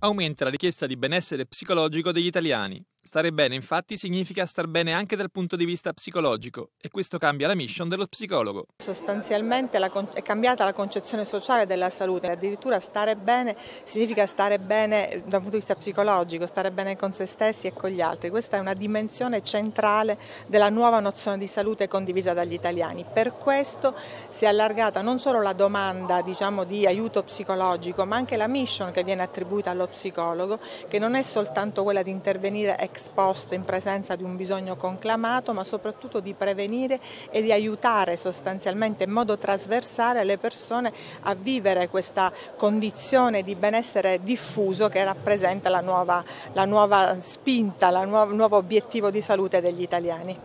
aumenta la richiesta di benessere psicologico degli italiani. Stare bene infatti significa star bene anche dal punto di vista psicologico e questo cambia la mission dello psicologo. Sostanzialmente è cambiata la concezione sociale della salute, addirittura stare bene significa stare bene eh, dal punto di vista psicologico, stare bene con se stessi e con gli altri. Questa è una dimensione centrale della nuova nozione di salute condivisa dagli italiani. Per questo si è allargata non solo la domanda diciamo, di aiuto psicologico ma anche la mission che viene attribuita allo psicologo che non è soltanto quella di intervenire e ex post in presenza di un bisogno conclamato, ma soprattutto di prevenire e di aiutare sostanzialmente in modo trasversale le persone a vivere questa condizione di benessere diffuso che rappresenta la nuova, la nuova spinta, il nuovo, nuovo obiettivo di salute degli italiani.